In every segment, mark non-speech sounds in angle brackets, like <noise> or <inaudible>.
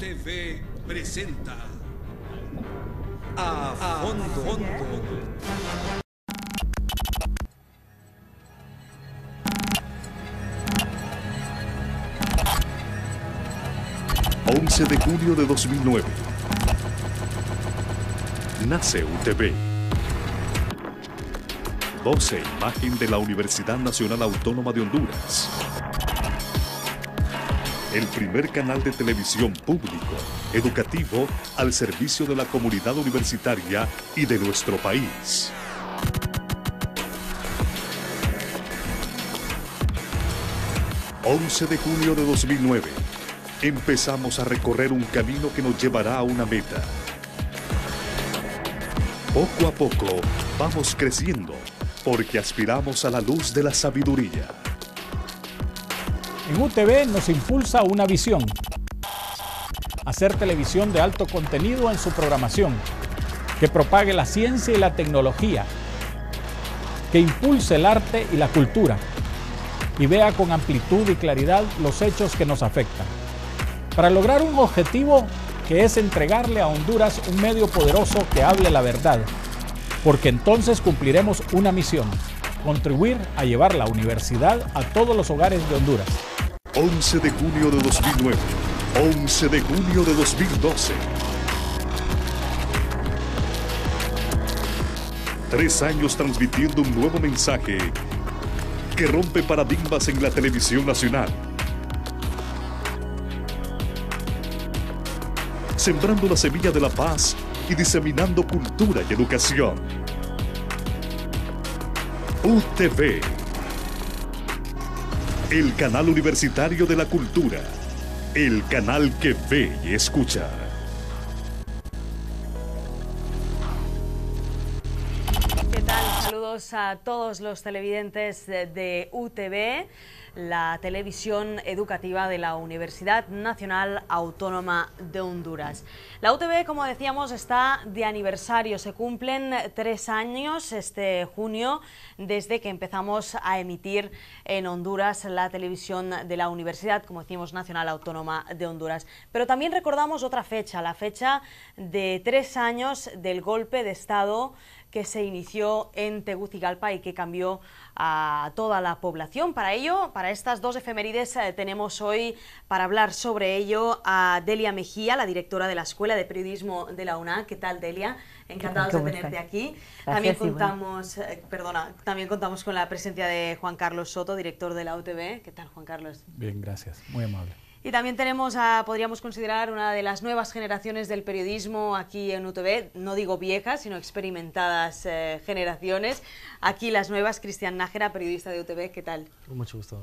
TV presenta A Fondo. Fondo. de julio de 2009. Nace UTV. 12. E imagen de la Universidad Nacional Autónoma de Honduras el primer canal de televisión público, educativo, al servicio de la comunidad universitaria y de nuestro país. ...11 de junio de 2009... ...empezamos a recorrer un camino que nos llevará a una meta. Poco a poco vamos creciendo... ...porque aspiramos a la luz de la sabiduría. En UTV nos impulsa una visión. Hacer televisión de alto contenido en su programación, que propague la ciencia y la tecnología, que impulse el arte y la cultura y vea con amplitud y claridad los hechos que nos afectan. Para lograr un objetivo que es entregarle a Honduras un medio poderoso que hable la verdad, porque entonces cumpliremos una misión, contribuir a llevar la universidad a todos los hogares de Honduras. 11 de junio de 2009, 11 de junio de 2012. Tres años transmitiendo un nuevo mensaje que rompe paradigmas en la televisión nacional. Sembrando la semilla de la paz y diseminando cultura y educación. UTV el canal universitario de la cultura. El canal que ve y escucha. a todos los televidentes de UTV, la televisión educativa de la Universidad Nacional Autónoma de Honduras. La UTV, como decíamos, está de aniversario. Se cumplen tres años este junio desde que empezamos a emitir en Honduras la televisión de la Universidad, como decimos, Nacional Autónoma de Honduras. Pero también recordamos otra fecha, la fecha de tres años del golpe de Estado que se inició en Tegucigalpa y que cambió a toda la población. Para ello, para estas dos efemérides, eh, tenemos hoy para hablar sobre ello a Delia Mejía, la directora de la Escuela de Periodismo de la UNA. ¿Qué tal, Delia? Encantados de tenerte aquí. también contamos, eh, perdona, también contamos con la presencia de Juan Carlos Soto, director de la UTV. ¿Qué tal, Juan Carlos? Bien, gracias. Muy amable. Y también tenemos a, podríamos considerar, una de las nuevas generaciones del periodismo aquí en UTV, no digo viejas, sino experimentadas eh, generaciones. Aquí las nuevas, Cristian Nájera, periodista de UTV, ¿qué tal? Con mucho gusto.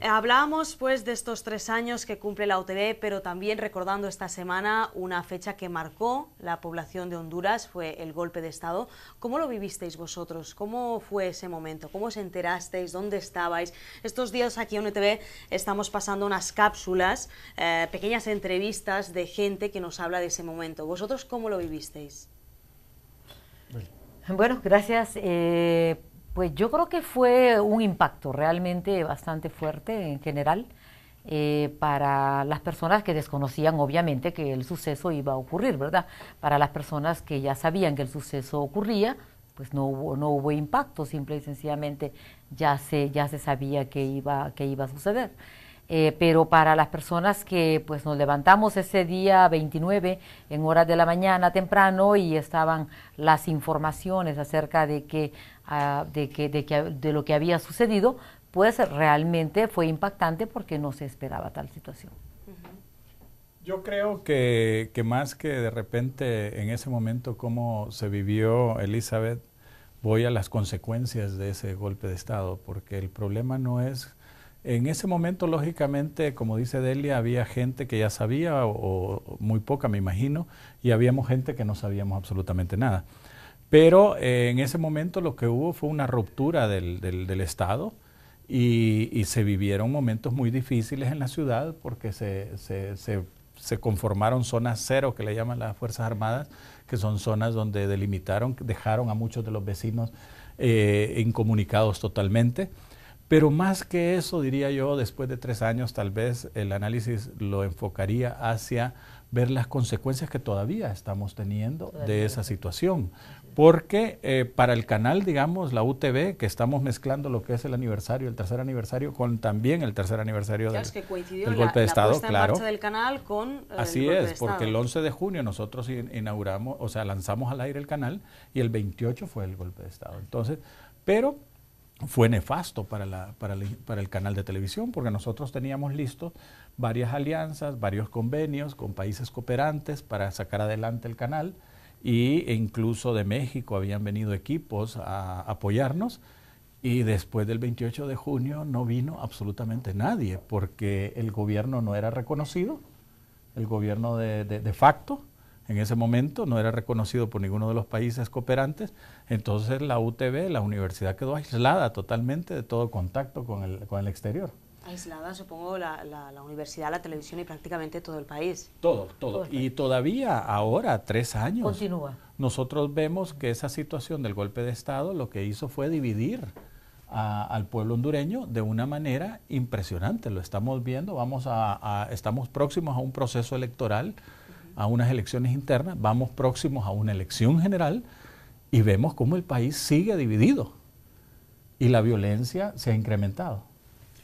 Eh, hablábamos pues de estos tres años que cumple la OTB, pero también recordando esta semana una fecha que marcó la población de Honduras, fue el golpe de Estado. ¿Cómo lo vivisteis vosotros? ¿Cómo fue ese momento? ¿Cómo os enterasteis? ¿Dónde estabais? Estos días aquí en OTB estamos pasando unas cápsulas, eh, pequeñas entrevistas de gente que nos habla de ese momento. ¿Vosotros cómo lo vivisteis? Bueno, gracias. Eh, pues yo creo que fue un impacto realmente bastante fuerte en general eh, para las personas que desconocían obviamente que el suceso iba a ocurrir, ¿verdad? Para las personas que ya sabían que el suceso ocurría, pues no hubo, no hubo impacto, simple y sencillamente ya se, ya se sabía que iba, que iba a suceder. Eh, pero para las personas que pues nos levantamos ese día 29 en horas de la mañana temprano y estaban las informaciones acerca de ah, de, que, de, que, de lo que había sucedido, pues realmente fue impactante porque no se esperaba tal situación. Yo creo que, que más que de repente en ese momento cómo se vivió Elizabeth, voy a las consecuencias de ese golpe de Estado, porque el problema no es en ese momento, lógicamente, como dice Delia, había gente que ya sabía, o, muy poca me imagino, y habíamos gente que no sabíamos absolutamente nada. Pero eh, en ese momento lo que hubo fue una ruptura del, Estado y, se vivieron momentos muy difíciles en la ciudad porque se, conformaron zonas cero que le llaman las Fuerzas Armadas, que son zonas donde delimitaron, dejaron a muchos de los vecinos eh, incomunicados totalmente. Pero más que eso, diría yo, después de tres años tal vez el análisis lo enfocaría hacia ver las consecuencias que todavía estamos teniendo de esa situación. Porque eh, para el canal, digamos, la UTV, que estamos mezclando lo que es el aniversario, el tercer aniversario, con también el tercer aniversario del, golpe de Estado, claro. del canal con eh, Así es, porque el 11 de junio nosotros inauguramos, o sea, lanzamos al aire el canal y el 28 fue el golpe de Estado. Entonces, pero fue nefasto para, la, para, el, canal de televisión, porque nosotros teníamos listos varias alianzas, varios convenios con países cooperantes para sacar adelante el canal, y, e incluso de México habían venido equipos a apoyarnos, y después del 28 de junio no vino absolutamente nadie, porque el gobierno no era reconocido, el gobierno de, de facto, en ese momento no era reconocido por ninguno de los países cooperantes, entonces la UTB, la universidad quedó aislada totalmente de todo contacto con el, con el exterior. Aislada, supongo, la, universidad, la televisión y prácticamente todo el país. Todo, todo. Y todavía ahora, tres años. Continúa. Nosotros vemos que esa situación del golpe de Estado lo que hizo fue dividir al pueblo hondureño de una manera impresionante. Lo estamos viendo, vamos a estamos próximos a un proceso electoral a unas elecciones internas, vamos próximos a una elección general y vemos cómo el país sigue dividido y la violencia se ha incrementado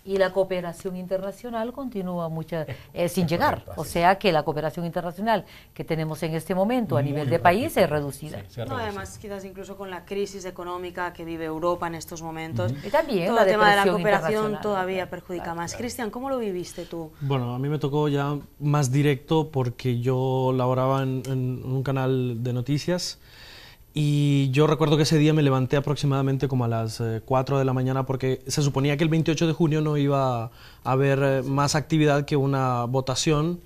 y la cooperación internacional continúa mucha, eh, <laughs> sin llegar. O sea que la cooperación internacional que tenemos en este momento a nivel de país es reducida. además, quizás incluso con la crisis económica que vive Europa en estos momentos, y también todo el tema de la cooperación todavía perjudica más. Cristian, ¿cómo lo viviste tú? Bueno, a mí me tocó ya más directo porque yo laboraba en un canal de noticias. Y yo recuerdo que ese día me levanté aproximadamente como a las 4 eh, de la mañana porque se suponía que el 28 de junio no iba a haber eh, más actividad que una votación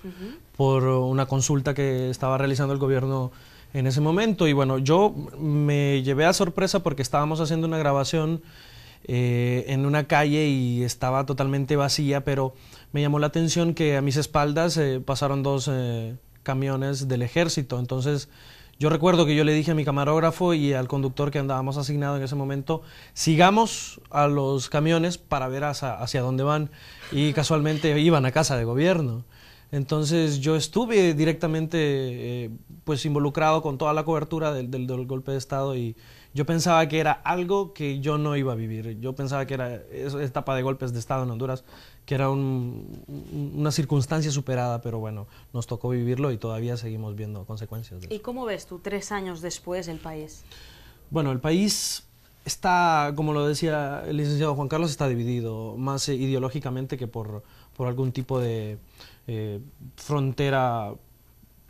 por una consulta que estaba realizando el gobierno en ese momento. Y bueno, yo me llevé a sorpresa porque estábamos haciendo una grabación eh, en una calle y estaba totalmente vacía, pero me llamó la atención que a mis espaldas pasaron dos camiones del ejército. Entonces yo recuerdo que yo le dije a mi camarógrafo y al conductor que andábamos asignado en ese momento, sigamos a los camiones para ver hacia, dónde van. Y casualmente iban a casa de gobierno. Entonces yo estuve directamente eh, pues involucrado con toda la cobertura del, del, golpe de Estado y yo pensaba que era algo que yo no iba a vivir. Yo pensaba que era esa etapa de golpes de Estado en Honduras que era una circunstancia superada, pero bueno, nos tocó vivirlo y todavía seguimos viendo consecuencias. ¿Y cómo ves tú tres años después el país? Bueno, el país está, como lo decía el licenciado Juan Carlos, está dividido más eh, ideológicamente que por, por algún tipo de eh, frontera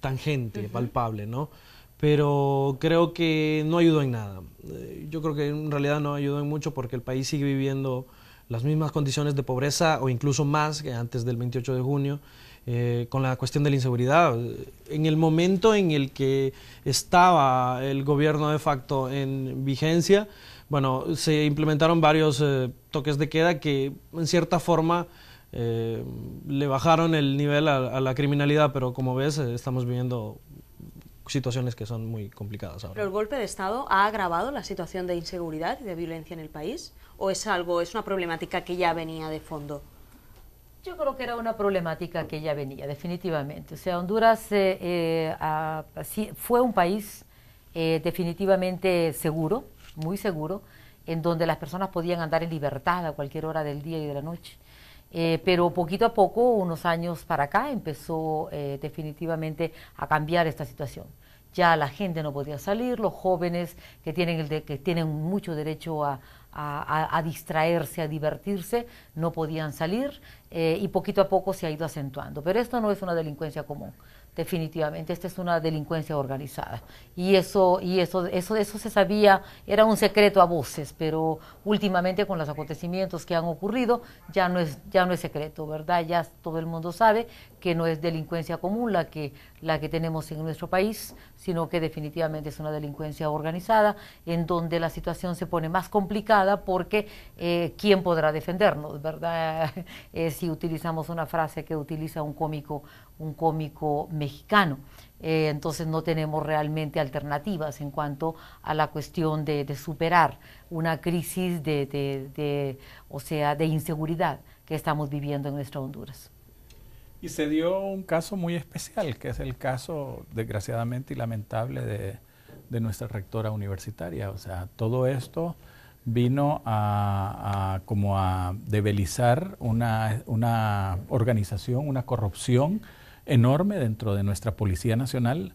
tangente, palpable, ¿no? Pero creo que no ayudó en nada. Eh, yo creo que en realidad no ayudó en mucho porque el país sigue viviendo las mismas condiciones de pobreza o incluso más que antes del 28 de junio, eh, con la cuestión de la inseguridad. En el momento en el que estaba el gobierno de facto en vigencia, bueno, se implementaron varios eh, toques de queda que en cierta forma eh, le bajaron el nivel a, a, la criminalidad, pero como ves, estamos viviendo situaciones que son muy complicadas ahora. ¿Pero el golpe de Estado ha agravado la situación de inseguridad y de violencia en el país? ¿O es algo, es una problemática que ya venía de fondo? Yo creo que era una problemática que ya venía, definitivamente. O sea, Honduras eh, eh, fue un país eh, definitivamente seguro, muy seguro, en donde las personas podían andar en libertad a cualquier hora del día y de la noche. Eh, pero poquito a poco, unos años para acá, empezó eh, definitivamente a cambiar esta situación. Ya la gente no podía salir, los jóvenes que tienen, que tienen mucho derecho a, distraerse, a divertirse, no podían salir eh, y poquito a poco se ha ido acentuando. Pero esto no es una delincuencia común definitivamente esta es una delincuencia organizada y eso y eso eso eso se sabía era un secreto a voces pero últimamente con los acontecimientos que han ocurrido ya no es ya no es secreto verdad ya todo el mundo sabe que no es delincuencia común la que la que tenemos en nuestro país sino que definitivamente es una delincuencia organizada en donde la situación se pone más complicada porque eh, quién podrá defendernos verdad <laughs> eh, si utilizamos una frase que utiliza un cómico un cómico mexicano. Eh, entonces no tenemos realmente alternativas en cuanto a la cuestión de, superar una crisis de, o sea, de inseguridad que estamos viviendo en nuestra Honduras. Y se dio un caso muy especial, que es el caso, desgraciadamente y lamentable, de, de nuestra rectora universitaria. O sea, todo esto vino a, a como a debilizar una, una, organización, una corrupción enorme dentro de nuestra Policía Nacional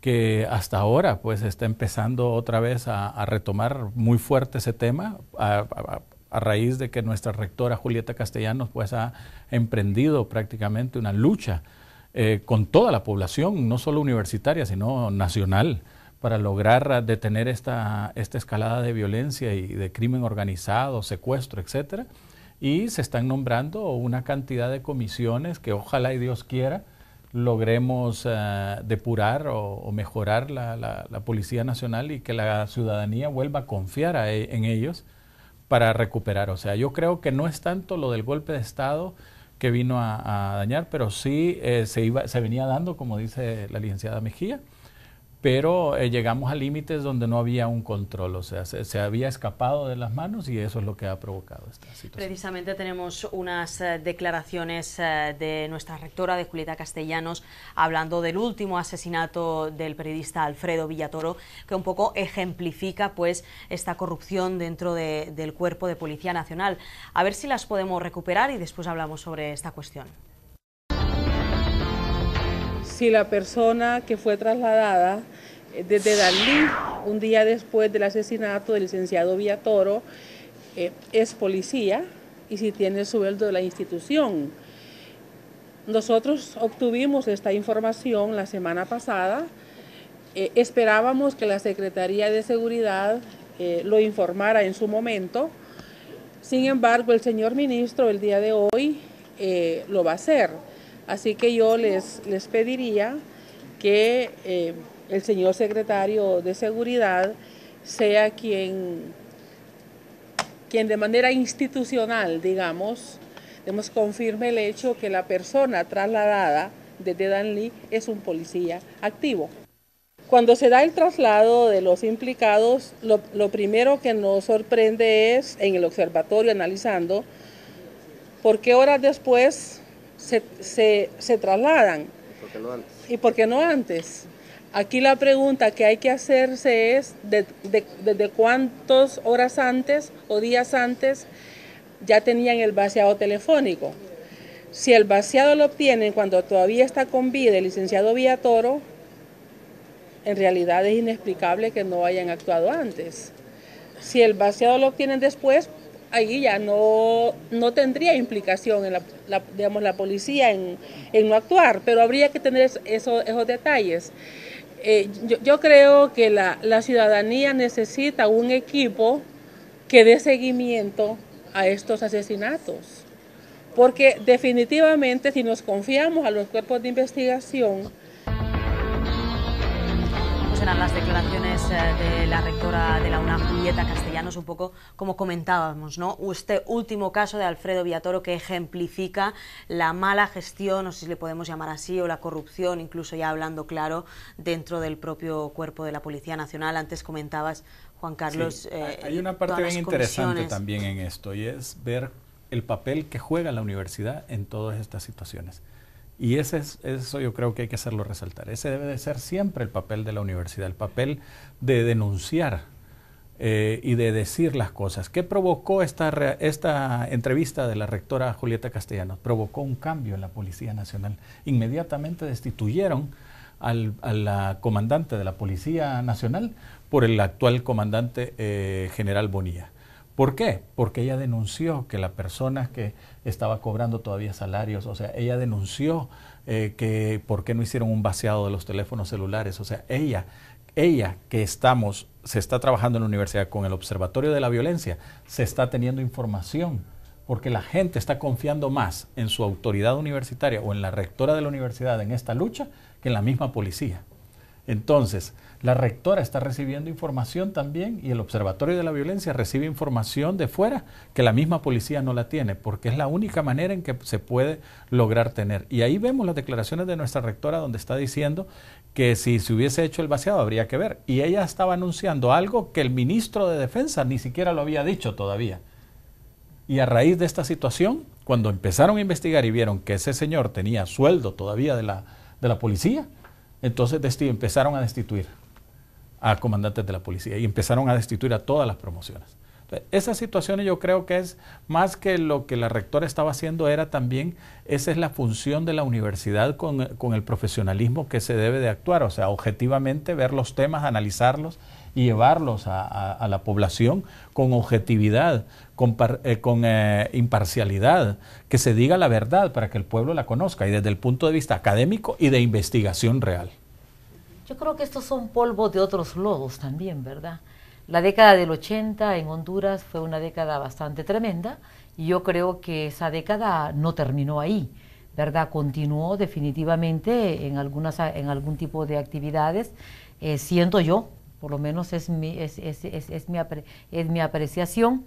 que hasta ahora pues está empezando otra vez a, retomar muy fuerte ese tema a, raíz de que nuestra rectora Julieta Castellanos pues ha emprendido prácticamente una lucha eh, con toda la población, no solo universitaria sino nacional, para lograr detener esta, esta escalada de violencia y de crimen organizado, secuestro, etcétera. Y se están nombrando una cantidad de comisiones que ojalá y Dios quiera logremos eh, depurar o, mejorar la, la, Policía Nacional y que la ciudadanía vuelva a confiar e, en ellos para recuperar. O sea, yo creo que no es tanto lo del golpe de Estado que vino a, dañar, pero sí eh, se, iba, se venía dando, como dice la licenciada Mejía, pero eh, llegamos a límites donde no había un control, o sea, se, había escapado de las manos y eso es lo que ha provocado esta situación. Precisamente tenemos unas eh, declaraciones eh, de nuestra rectora, de Julieta Castellanos, hablando del último asesinato del periodista Alfredo Villatoro, que un poco ejemplifica pues esta corrupción dentro del cuerpo de Policía Nacional. A ver si las podemos recuperar y después hablamos sobre esta cuestión si la persona que fue trasladada eh, desde Dalí, un día después del asesinato del licenciado Villatoro, eh, es policía y si tiene sueldo de la institución. Nosotros obtuvimos esta información la semana pasada. Eh, esperábamos que la Secretaría de Seguridad lo informara en su momento. Sin embargo, el señor ministro el día de hoy lo va a hacer. Así que yo les, les pediría que eh, el señor secretario de Seguridad sea quien, quien de manera institucional, digamos, confirme el hecho que la persona trasladada desde Lee es un policía activo. Cuando se da el traslado de los implicados, lo, lo primero que nos sorprende es, en el observatorio analizando, por qué horas después se, trasladan. ¿Y por, qué no antes? Aquí la pregunta que hay que hacerse es de, de, desde cuántas horas antes o días antes ya tenían el vaciado telefónico. Si el vaciado lo obtienen cuando todavía está con vida el licenciado vía toro en realidad es inexplicable que no hayan actuado antes. Si el vaciado lo obtienen después, ahí ya no, no tendría implicación en la, digamos, la policía en, en, no actuar, pero habría que tener esos, esos detalles. Eh, yo, creo que la, la, ciudadanía necesita un equipo que dé seguimiento a estos asesinatos, porque definitivamente si nos confiamos a los cuerpos de investigación, las declaraciones eh, de la rectora de la UNAM, Julieta Castellanos, un poco como comentábamos, ¿no? Este último caso de Alfredo Villatoro que ejemplifica la mala gestión, o si le podemos llamar así, o la corrupción, incluso ya hablando claro, dentro del propio cuerpo de la Policía Nacional. Antes comentabas, Juan Carlos. Eh, hay una parte bien interesante también en esto y es ver el papel que juega la universidad en todas estas situaciones. Y ese es, eso yo creo que hay que hacerlo resaltar. Ese debe de ser siempre el papel de la universidad, el papel de denunciar eh, y de decir las cosas. ¿Qué provocó esta, esta entrevista de la rectora Julieta Castellanos? Provocó un cambio en la Policía Nacional. Inmediatamente destituyeron al, a la comandante de la Policía Nacional por el actual comandante eh, general Bonilla. ¿Por qué? Porque ella denunció que la persona que estaba cobrando todavía salarios, o sea, ella denunció eh, que por qué no hicieron un vaciado de los teléfonos celulares, o sea, ella, ella que estamos, se está trabajando en la universidad con el Observatorio de la Violencia, se está teniendo información, porque la gente está confiando más en su autoridad universitaria o en la rectora de la universidad en esta lucha que en la misma policía. Entonces, la rectora está recibiendo información también y el Observatorio de la Violencia recibe información de fuera que la misma policía no la tiene, porque es la única manera en que se puede lograr tener. Y ahí vemos las declaraciones de nuestra rectora donde está diciendo que si se hubiese hecho el vaciado habría que ver. Y ella estaba anunciando algo que el ministro de Defensa ni siquiera lo había dicho todavía. Y a raíz de esta situación, cuando empezaron a investigar y vieron que ese señor tenía sueldo todavía de la, de la policía, entonces empezaron a destituir a comandantes de la policía y empezaron a destituir a todas las promociones. esas situaciones yo creo que es más que lo que la rectora estaba haciendo, era también, esa es la función de la universidad con, el profesionalismo que se debe de actuar, o sea, objetivamente ver los temas, analizarlos y llevarlos a, la población con objetividad, con, eh, con eh, imparcialidad, que se diga la verdad para que el pueblo la conozca y desde el punto de vista académico y de investigación real. Yo creo que estos son polvos de otros lodos también, ¿verdad? La década del 80 en Honduras fue una década bastante tremenda y yo creo que esa década no terminó ahí, ¿verdad? Continuó definitivamente en, algunas, en algún tipo de actividades, eh, siento yo, por lo menos es mi, es, es, mi, apreciación.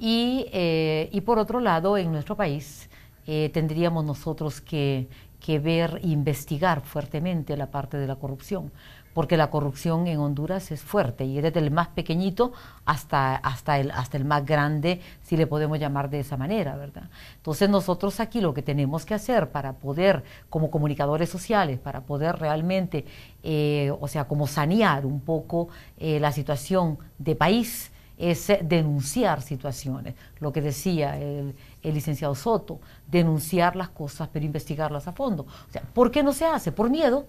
Eh, y, por otro lado, en nuestro país eh, tendríamos nosotros que, que ver, investigar fuertemente la parte de la corrupción, porque la corrupción en Honduras es fuerte y desde el más pequeñito hasta, hasta, el, hasta el más grande, si le podemos llamar de esa manera, ¿verdad? Entonces nosotros aquí lo que tenemos que hacer para poder, como comunicadores sociales, para poder realmente, eh, o sea, como sanear un poco eh, la situación de país, es denunciar situaciones. Lo que decía el el licenciado Soto, denunciar las cosas, pero investigarlas a fondo. O sea, ¿por qué no se hace? Por miedo.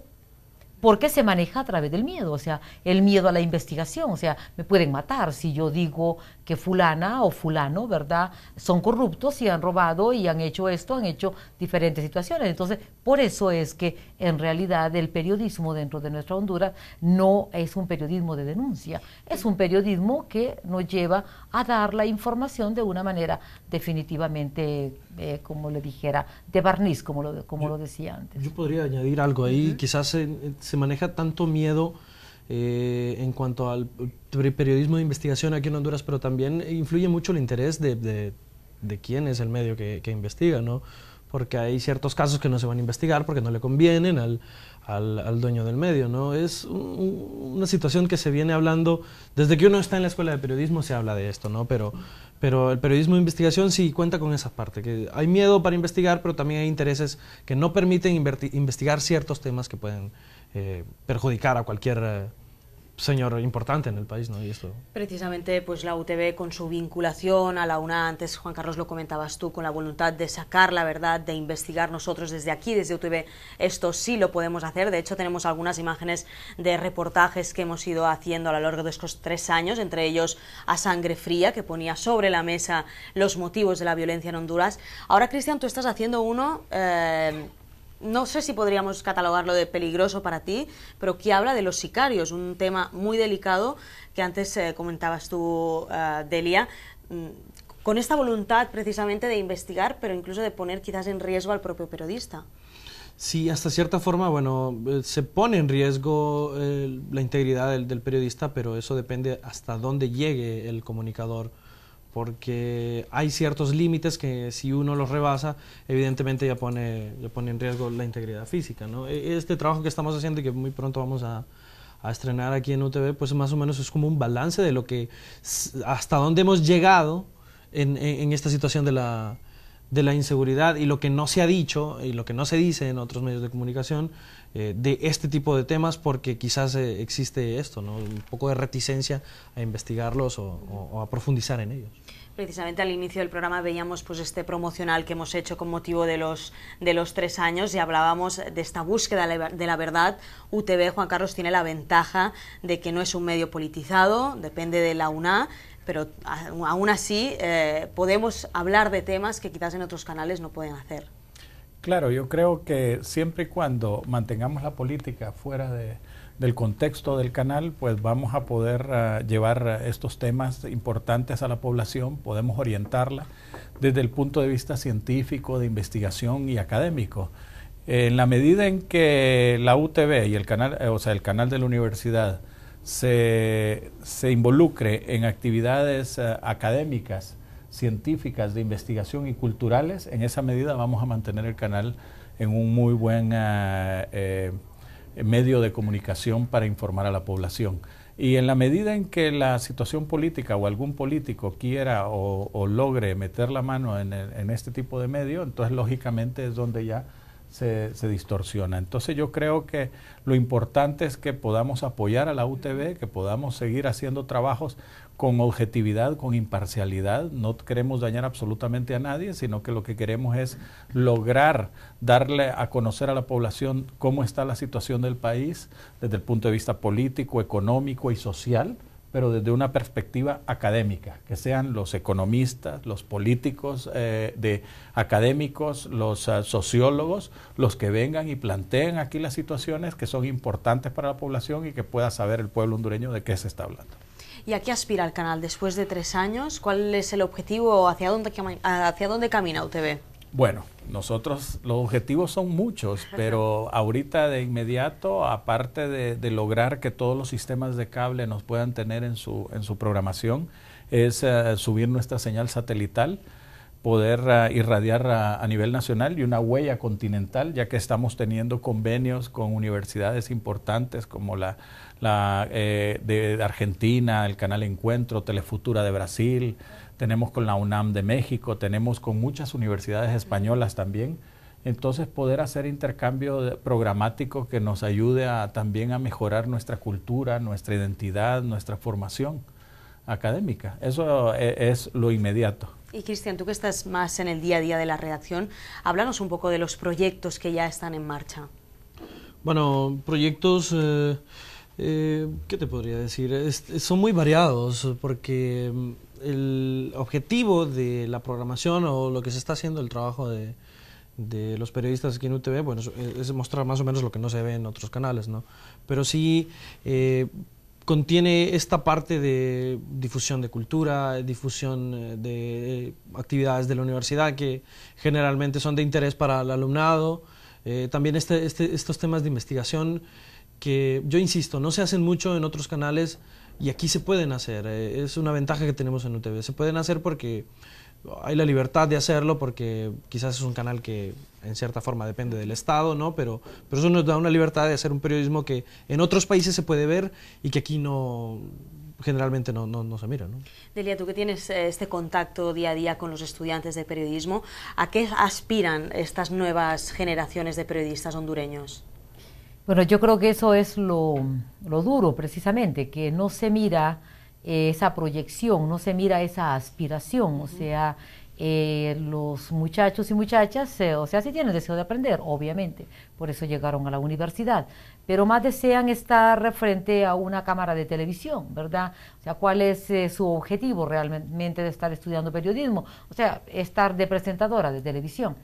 ¿Por qué se maneja a través del miedo? O sea, el miedo a la investigación. O sea, me pueden matar si yo digo que fulana o fulano, ¿verdad? Son corruptos y han robado y han hecho esto, han hecho diferentes situaciones. Entonces, por eso es que en realidad el periodismo dentro de nuestra Honduras no es un periodismo de denuncia, es un periodismo que nos lleva a dar la información de una manera definitivamente, eh, como le dijera, de barniz, como lo, como lo decía antes. Yo podría añadir algo ahí, quizás se, maneja tanto miedo. Eh, en cuanto al periodismo de investigación aquí en Honduras, pero también influye mucho el interés de, de, quién es el medio que, que investiga, ¿no? porque hay ciertos casos que no se van a investigar porque no le convienen al, dueño del medio. ¿no? Es una situación que se viene hablando, desde que uno está en la escuela de periodismo se habla de esto, ¿no? pero, pero el periodismo de investigación sí cuenta con esa parte, que hay miedo para investigar, pero también hay intereses que no permiten investigar ciertos temas que pueden eh, perjudicar a cualquier... Eh, señor importante en el país, ¿no? Precisamente, pues la UTV con su vinculación a la UNA, antes Juan Carlos lo comentabas tú, con la voluntad de sacar la verdad, de investigar nosotros desde aquí, desde UTV, esto sí lo podemos hacer. De hecho, tenemos algunas imágenes de reportajes que hemos ido haciendo a lo largo de estos tres años, entre ellos a Sangre Fría, que ponía sobre la mesa los motivos de la violencia en Honduras. Ahora, Cristian, tú estás haciendo uno... Eh, no sé si podríamos catalogarlo de peligroso para ti, pero que habla de los sicarios, un tema muy delicado que antes eh, comentabas tú, eh, Delia, mm, con esta voluntad precisamente de investigar, pero incluso de poner quizás en riesgo al propio periodista. Sí, hasta cierta forma, bueno, eh, se pone en riesgo la integridad del, periodista, pero eso depende hasta dónde llegue el comunicador porque hay ciertos límites que si uno los rebasa, evidentemente ya pone, ya pone en riesgo la integridad física. E, este trabajo que estamos haciendo y que muy pronto vamos a, estrenar aquí en UTV, pues más o menos es como un balance de lo que, hasta dónde hemos llegado en, en esta situación de la, de la inseguridad y lo que no se ha dicho y lo que no se dice en otros medios de comunicación eh, de este tipo de temas porque quizás eh, existe esto, un poco de reticencia a investigarlos o, a profundizar en ellos precisamente al inicio del programa veíamos pues este promocional que hemos hecho con motivo de los de los tres años y hablábamos de esta búsqueda de la verdad UTV Juan Carlos tiene la ventaja de que no es un medio politizado depende de la UNA pero aún así eh, podemos hablar de temas que quizás en otros canales no pueden hacer Claro, yo creo que siempre y cuando mantengamos la política fuera de, del contexto del canal, pues vamos a poder ah, llevar ah, estos temas importantes a la población, podemos orientarla desde el punto de vista científico, de investigación y académico. en la medida en que la UTV y el canal, eh, o sea, el canal de la universidad se, se involucre en actividades eh, académicas, científicas, de investigación y culturales, en esa medida vamos a mantener el canal en un muy buen eh, eh, medio de comunicación para informar a la población. Y en la medida en que la situación política o algún político quiera o, logre meter la mano en, este tipo de medio, entonces lógicamente es donde ya se, se, distorsiona. Entonces yo creo que lo importante es que podamos apoyar a la UTV, que podamos seguir haciendo trabajos con objetividad, con imparcialidad. No queremos dañar absolutamente a nadie, sino que lo que queremos es lograr darle a conocer a la población cómo está la situación del país desde el punto de vista político, económico y social pero desde una perspectiva académica, que sean los economistas, los políticos, eh, de académicos, los eh, sociólogos, los que vengan y planteen aquí las situaciones que son importantes para la población y que pueda saber el pueblo hondureño de qué se está hablando. ¿Y a qué aspira el canal después de tres años? ¿Cuál es el objetivo? ¿Hacia dónde, hacia dónde camina UTV? Bueno, nosotros los objetivos son muchos, <laughs> pero ahorita de inmediato, aparte de, lograr que todos los sistemas de cable nos puedan tener en su, en su programación, es eh, subir nuestra señal satelital poder ah, irradiar a, nivel nacional y una huella continental, ya que estamos teniendo convenios con universidades importantes como la, eh, de Argentina, el Canal Encuentro, Telefutura de Brasil, tenemos con la UNAM de México, tenemos con muchas universidades españolas también. Entonces poder hacer intercambio programático que nos ayude a, también a mejorar nuestra cultura, nuestra identidad, nuestra formación académica. Eso eh, es lo inmediato. Y Cristian, tú que estás más en el día a día de la redacción, háblanos un poco de los proyectos que ya están en marcha. Bueno, proyectos... Eh, eh, ¿Qué te podría decir? son muy variados porque mm, el objetivo de la programación o lo que se está haciendo, el trabajo de, los periodistas aquí en UTV, bueno, es, mostrar más o menos lo que no se ve en otros canales, ¿no? Pero sí... Eh, contiene esta parte de difusión de cultura, difusión eh, de eh, actividades de la universidad que generalmente son de interés para el alumnado, eh, también este, este, estos temas de investigación que yo insisto, no se hacen mucho en otros canales y aquí se pueden hacer, es una ventaja que tenemos en UTV, se pueden hacer porque hay la libertad de hacerlo porque quizás es un canal que en cierta forma, depende del Estado, ¿no? Pero, pero eso nos da una libertad de hacer un periodismo que en otros países se puede ver y que aquí no generalmente no, no, se mira. ¿no? Delia, tú que tienes eh, este contacto día a día con los estudiantes de periodismo, ¿a qué aspiran estas nuevas generaciones de periodistas hondureños? Bueno, yo creo que eso es lo, lo duro, precisamente, que no se mira eh, esa proyección, no se mira esa aspiración, o sea eh, los muchachos y muchachas, o sea, si tienen deseo de aprender, obviamente, por eso llegaron a la universidad, pero más desean estar frente a una cámara de televisión, ¿verdad? O sea, ¿cuál es eh, su objetivo realmente de estar estudiando periodismo? O sea, estar de presentadora de televisión.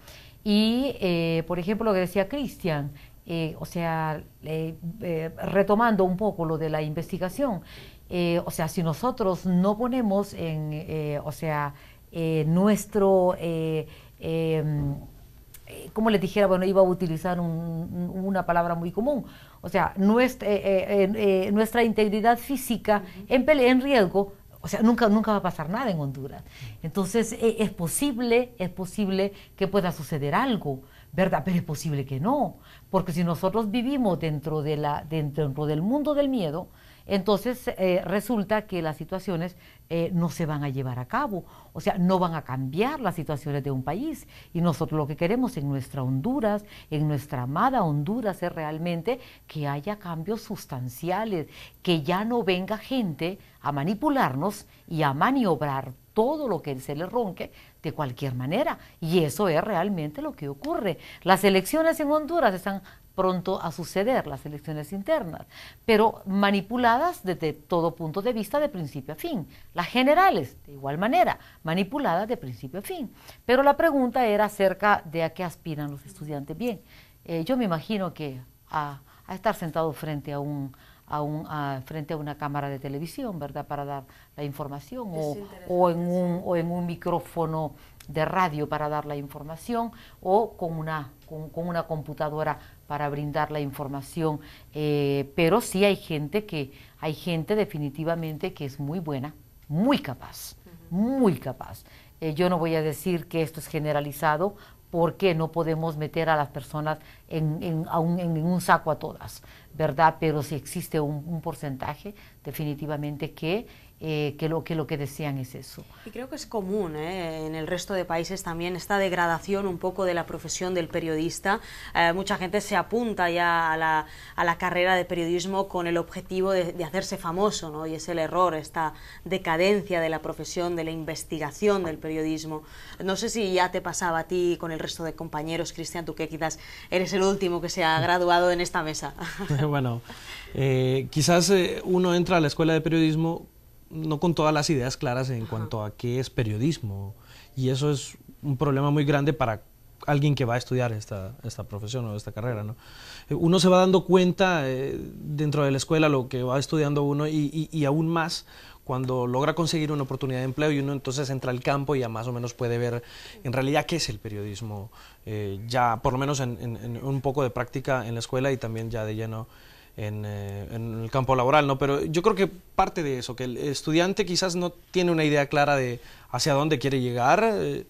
Y, eh, por ejemplo, lo que decía Cristian, o sea, retomando un poco lo de la investigación, o sea, si nosotros no ponemos en, o sea, eh, nuestro, eh, em, eh, como le dijera, bueno, iba a utilizar una palabra muy común, o sea, nuestra, integridad física en, en riesgo o sea, nunca, nunca va a pasar nada en Honduras. Entonces, e, es posible, es posible que pueda suceder algo, ¿verdad? Pero es posible que no, porque si nosotros vivimos dentro, de la, dentro del mundo del miedo, entonces eh, resulta que las situaciones eh, no se van a llevar a cabo, o sea, no van a cambiar las situaciones de un país. Y nosotros lo que queremos en nuestra Honduras, en nuestra amada Honduras, es realmente que haya cambios sustanciales, que ya no venga gente a manipularnos y a maniobrar todo lo que se le ronque de cualquier manera. Y eso es realmente lo que ocurre. Las elecciones en Honduras están pronto a suceder las elecciones internas, pero manipuladas desde todo punto de vista de principio a fin. Las generales, de igual manera, manipuladas de principio a fin. Pero la pregunta era acerca de a qué aspiran los estudiantes. Bien, eh, yo me imagino que a, estar sentado frente a un, a un, frente a una cámara de televisión, ¿verdad? Para dar la información, o, en un, micrófono de radio para dar la información, o con una, con, con una computadora para brindar la información, eh, pero sí hay gente que, hay gente definitivamente que es muy buena, muy capaz, muy capaz. Eh, yo no voy a decir que esto es generalizado porque no podemos meter a las personas en, un, saco a todas, ¿verdad? Pero si existe un porcentaje, definitivamente que eh, que, lo, que lo que decían es eso. Y creo que es común ¿eh? en el resto de países también esta degradación un poco de la profesión del periodista. Eh, mucha gente se apunta ya a la, carrera de periodismo con el objetivo de, de, hacerse famoso, ¿no? y es el error, esta decadencia de la profesión, de la investigación del periodismo. No sé si ya te pasaba a ti con el resto de compañeros, Cristian, tú que quizás eres el último que se ha <laughs> graduado en esta mesa. <laughs> bueno, quizás uno entra a la escuela de periodismo no con todas las ideas claras en cuanto a qué es periodismo. Y eso es un problema muy grande para alguien que va a estudiar esta, esta profesión o esta carrera. Eh, uno se va dando cuenta eh, dentro de la escuela lo que va estudiando uno y, aún más cuando logra conseguir una oportunidad de empleo y uno entonces entra al campo y ya más o menos puede ver en realidad qué es el periodismo, eh, ya por lo menos en un poco de práctica en la escuela y también ya de lleno eh, en, el campo laboral, ¿no? Pero yo creo que parte de eso, que el estudiante quizás no tiene una idea clara de hacia dónde quiere llegar, eh,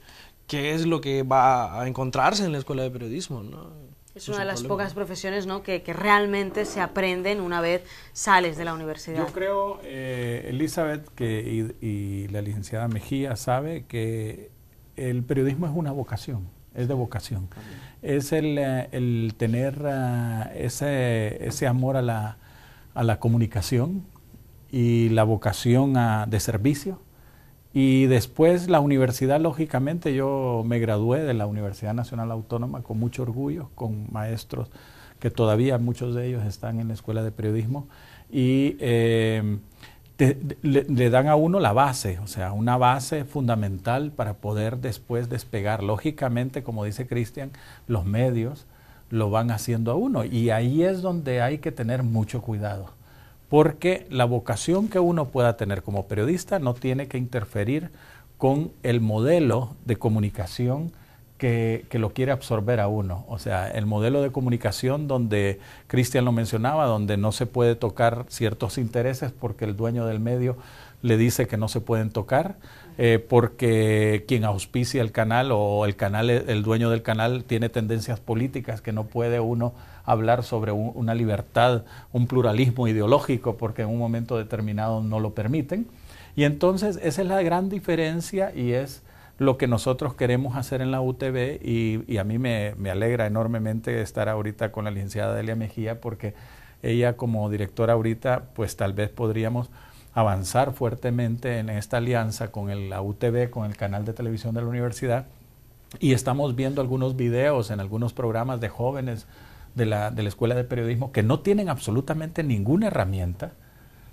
qué es lo que va a encontrarse en la escuela de periodismo, ¿no? Es una de las pocas profesiones que, realmente se aprenden una vez sales de la universidad. Yo creo, eh, Elizabeth que, y, y la licenciada Mejía sabe que el periodismo es una vocación es de vocación. Es el, eh, tener eh, ese, amor a la, comunicación y la vocación ah, de servicio. Y después la universidad, lógicamente, yo me gradué de la Universidad Nacional Autónoma con mucho orgullo, con maestros que todavía muchos de ellos están en la Escuela de Periodismo. Y eh, le, le, dan a uno la base, o sea, una base fundamental para poder después despegar. Lógicamente, como dice Cristian, los medios lo van haciendo a uno y ahí es donde hay que tener mucho cuidado, porque la vocación que uno pueda tener como periodista no tiene que interferir con el modelo de comunicación que, lo quiere absorber a uno. O sea, el modelo de comunicación donde Cristian lo mencionaba, donde no se puede tocar ciertos intereses porque el dueño del medio le dice que no se pueden tocar, eh, porque quien auspicia el canal o el canal, el dueño del canal tiene tendencias políticas que no puede uno hablar sobre una libertad, un pluralismo ideológico, porque en un momento determinado no lo permiten. Y entonces esa es la gran diferencia y es lo que nosotros queremos hacer en la UTV, y, a mí me, alegra enormemente estar ahorita con la licenciada Delia Mejía porque ella como directora ahorita pues tal vez podríamos avanzar fuertemente en esta alianza con la UTV, con el canal de televisión de la universidad y estamos viendo algunos videos en algunos programas de jóvenes de la, de la Escuela de Periodismo que no tienen absolutamente ninguna herramienta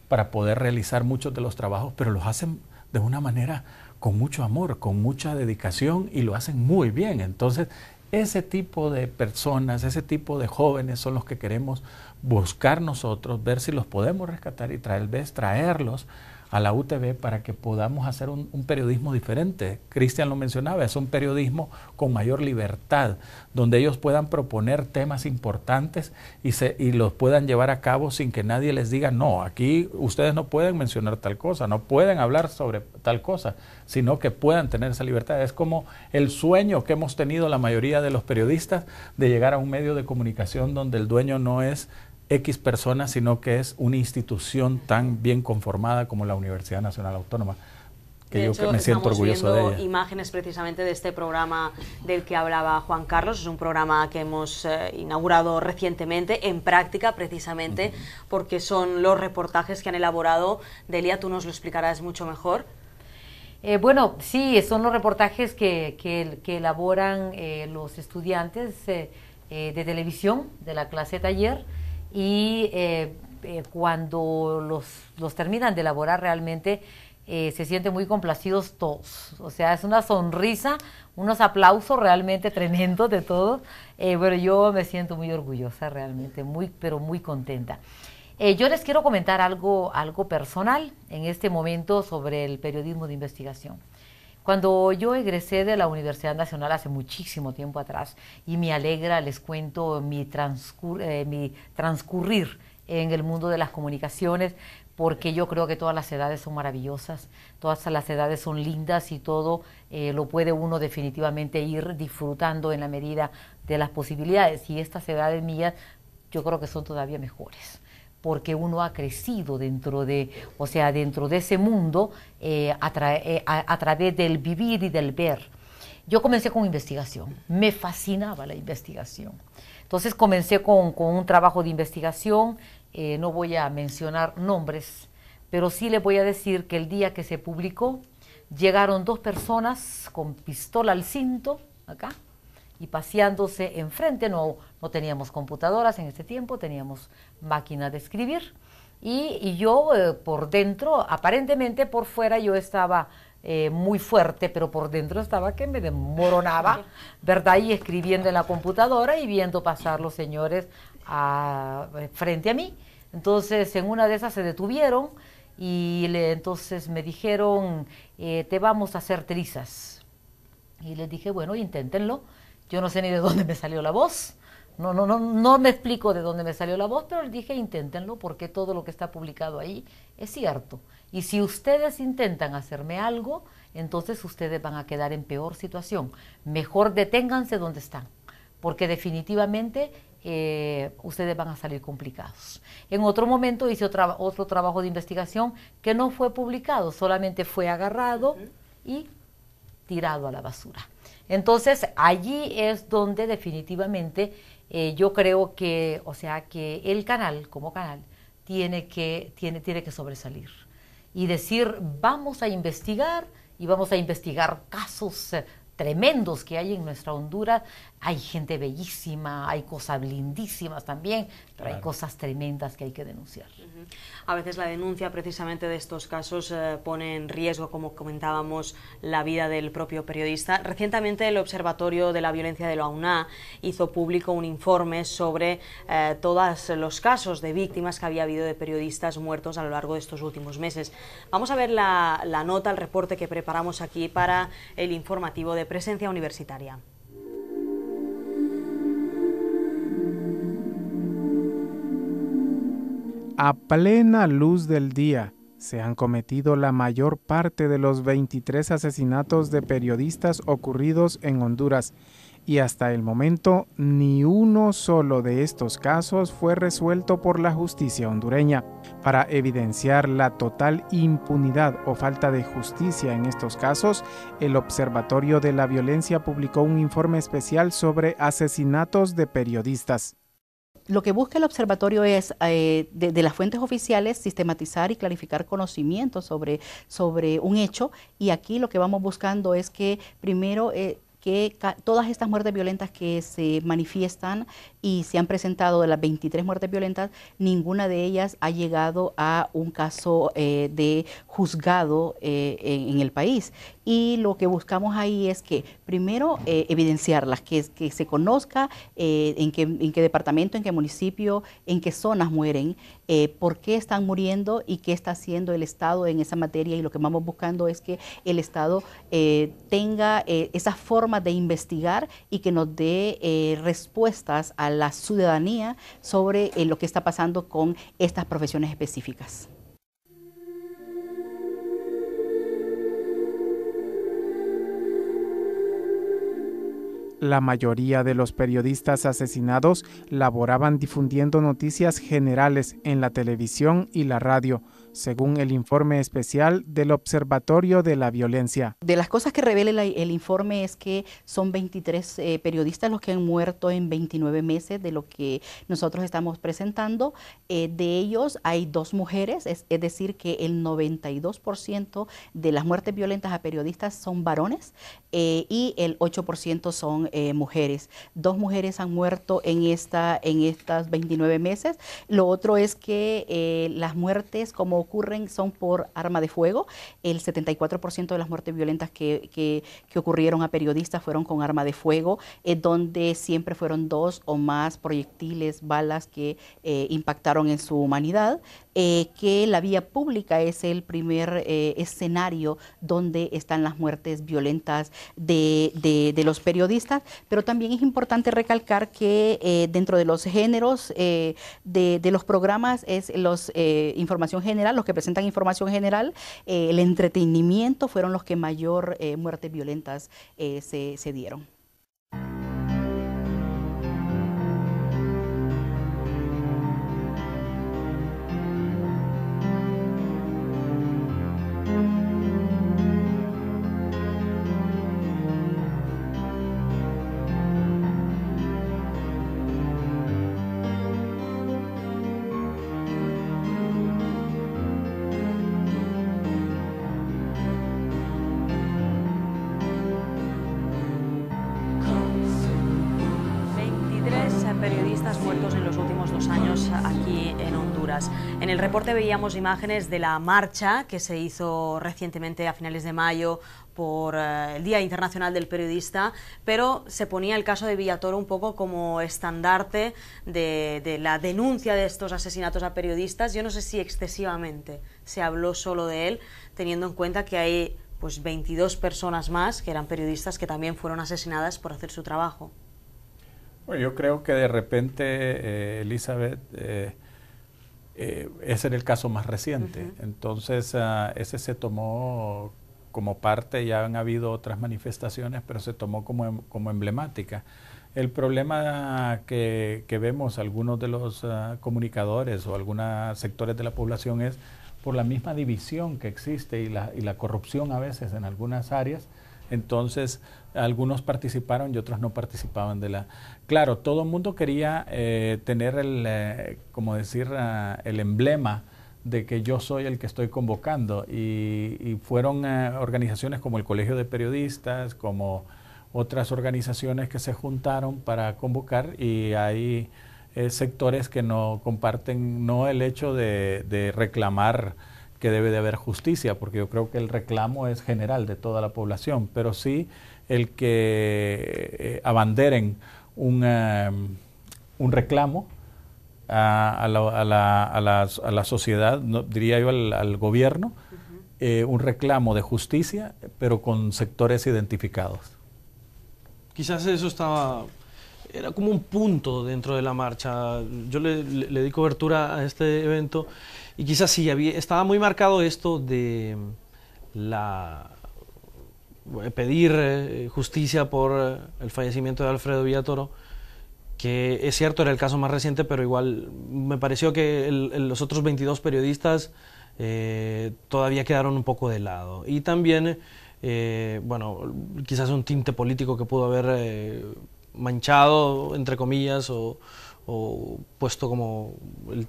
para poder realizar muchos de los trabajos, pero los hacen de una manera con mucho amor, con mucha dedicación y lo hacen muy bien. Entonces, ese tipo de personas, ese tipo de jóvenes son los que queremos buscar nosotros, ver si los podemos rescatar y tal vez traerlos a la UTV para que podamos hacer un, periodismo diferente. Cristian lo mencionaba, es un periodismo con mayor libertad, donde ellos puedan proponer temas importantes y, se, y los puedan llevar a cabo sin que nadie les diga, no, aquí ustedes no pueden mencionar tal cosa, no pueden hablar sobre tal cosa, sino que puedan tener esa libertad. Es como el sueño que hemos tenido la mayoría de los periodistas de llegar a un medio de comunicación donde el dueño no es X personas, sino que es una institución tan bien conformada como la Universidad Nacional Autónoma. Que yo me siento orgulloso de ella. imágenes precisamente de este programa del que hablaba Juan Carlos. Es un programa que hemos eh, inaugurado recientemente, en práctica precisamente, porque son los reportajes que han elaborado. Delia, tú nos lo explicarás mucho mejor. Eh, bueno, sí, son los reportajes que, elaboran eh, los estudiantes de televisión de la clase taller y eh, eh, cuando los, terminan de elaborar realmente eh, se sienten muy complacidos todos. O sea, es una sonrisa, unos aplausos realmente tremendos de todos. pero yo me siento muy orgullosa realmente, muy, pero muy contenta. yo les quiero comentar algo, algo personal en este momento sobre el periodismo de investigación. Cuando yo egresé de la Universidad Nacional hace muchísimo tiempo atrás, y me alegra, les cuento eh, mi, transcurrir en el mundo de las comunicaciones, porque yo creo que todas las edades son maravillosas, todas las edades son lindas y todo eh, lo puede uno definitivamente ir disfrutando en la medida de las posibilidades. Y estas edades mías yo creo que son todavía mejores porque uno ha crecido dentro de, o sea, dentro de ese mundo eh, eh, a, través del vivir y del ver. Yo comencé con investigación, me fascinaba la investigación. Entonces comencé con, un trabajo de investigación, eh, no voy a mencionar nombres, pero sí les voy a decir que el día que se publicó llegaron dos personas con pistola al cinto, acá, y paseándose enfrente, no, teníamos computadoras en ese tiempo, teníamos máquina de escribir. Y, yo eh, por dentro, aparentemente por fuera yo estaba eh, muy fuerte, pero por dentro estaba que me demoronaba, ¿verdad? Y escribiendo en la computadora y viendo pasar los señores eh, frente a mí. Entonces, en una de esas se detuvieron y entonces me dijeron, te vamos a hacer trizas. Y les dije, bueno, inténtenlo. Yo no sé ni de dónde me salió la voz, no, no, no, no me explico de dónde me salió la voz, pero dije inténtenlo porque todo lo que está publicado ahí es cierto. Y si ustedes intentan hacerme algo, entonces ustedes van a quedar en peor situación. Mejor deténganse donde están, porque definitivamente eh, ustedes van a salir complicados. En otro momento hice otro trabajo de investigación que no fue publicado, solamente fue agarrado y tirado a la basura. Entonces allí es donde definitivamente eh, yo creo que, o sea, que el canal, como canal, tiene que, tiene, tiene que sobresalir y decir, vamos a investigar y vamos a investigar casos eh, tremendos que hay en nuestra Honduras hay gente bellísima, hay cosas lindísimas también, pero hay cosas tremendas que hay que denunciar. A veces la denuncia precisamente de estos casos eh, pone en riesgo, como comentábamos, la vida del propio periodista. Recientemente el Observatorio de la Violencia de la UNA hizo público un informe sobre eh, todos los casos de víctimas que había habido de periodistas muertos a lo largo de estos últimos meses. Vamos a ver la nota, el reporte que preparamos aquí para el informativo de presencia universitaria. a plena luz del día se han cometido la mayor parte de los 23 asesinatos de periodistas ocurridos en Honduras y hasta el momento ni uno solo de estos casos fue resuelto por la justicia hondureña. Para evidenciar la total impunidad o falta de justicia en estos casos, el Observatorio de la Violencia publicó un informe especial sobre asesinatos de periodistas lo que busca el observatorio es, eh, de, las fuentes oficiales, sistematizar y clarificar conocimientos sobre, sobre un hecho. Y aquí lo que vamos buscando es que primero... Eh, que todas estas muertes violentas que se manifiestan y se han presentado de las 23 muertes violentas, ninguna de ellas ha llegado a un caso eh, de juzgado en, el país y lo que buscamos ahí es que primero eh, evidenciarlas, que, se conozca eh, en, qué, departamento, en qué municipio, en qué zonas mueren, eh, por qué están muriendo y qué está haciendo el Estado en esa materia y lo que vamos buscando es que el Estado tenga esa forma de investigar y que nos dé respuestas a la ciudadanía sobre lo que está pasando con estas profesiones específicas. La mayoría de los periodistas asesinados laboraban difundiendo noticias generales en la televisión y la radio, según el informe especial del Observatorio de la Violencia. De las cosas que revela el, informe es que son 23 eh, periodistas los que han muerto en 29 meses de lo que nosotros estamos presentando. Eh, de ellos hay dos mujeres, es, decir que el 92% de las muertes violentas a periodistas son varones eh, y el 8% son mujeres. Dos mujeres han muerto en, esta, en estas 29 meses. Lo otro es que las muertes como ocurren son por arma de fuego. El 74% de las muertes violentas que, ocurrieron a periodistas fueron con arma de fuego, eh, donde siempre fueron dos o más proyectiles, balas que eh, impactaron en su humanidad. Eh, que la vía pública es el primer eh, escenario donde están las muertes violentas de, los periodistas, pero también es importante recalcar que eh, dentro de los géneros de, de, los programas es los información general, los que presentan información general, el entretenimiento fueron los que mayor muertes violentas se, se dieron. años aquí en Honduras. En el reporte veíamos imágenes de la marcha que se hizo recientemente a finales de mayo por eh, el Día Internacional del Periodista, pero se ponía el caso de Villatoro un poco como estandarte de, de, la denuncia de estos asesinatos a periodistas. Yo no sé si excesivamente se habló solo de él, teniendo en cuenta que hay pues 22 personas más que eran periodistas que también fueron asesinadas por hacer su trabajo. Bueno, yo creo que de repente, eh, Elizabeth, eh, eh, ese era el caso más reciente. Entonces, ah, ese se tomó como parte, ya han habido otras manifestaciones, pero se tomó como, em, como emblemática. El problema que, vemos algunos de los ah, comunicadores o algunos sectores de la población es por la misma división que existe y la, y la corrupción a veces en algunas áreas. Entonces, algunos participaron y otros no participaban de la... Claro, todo el mundo quería eh, tener el, eh, como decir, ah, el emblema de que yo soy el que estoy convocando y, fueron eh, organizaciones como el Colegio de Periodistas, como otras organizaciones que se juntaron para convocar y hay sectores que no comparten no el hecho de, de reclamar que debe de haber justicia, porque yo creo que el reclamo es general de toda la población, pero sí el que eh, abanderen un, eh, reclamo a, la, a, la, a, sociedad, diría yo al, gobierno, eh, un reclamo de justicia, pero con sectores identificados. Quizás eso estaba, era como un punto dentro de la marcha. Yo le, le di cobertura a este evento y quizás sí, había, estaba muy marcado esto de la eh, pedir eh, justicia por eh, el fallecimiento de Alfredo Villatoro, que es cierto, era el caso más reciente, pero igual me pareció que los otros 22 periodistas todavía quedaron un poco de lado. Y también, bueno, quizás un tinte político que pudo haber manchado, entre comillas, o, o puesto como el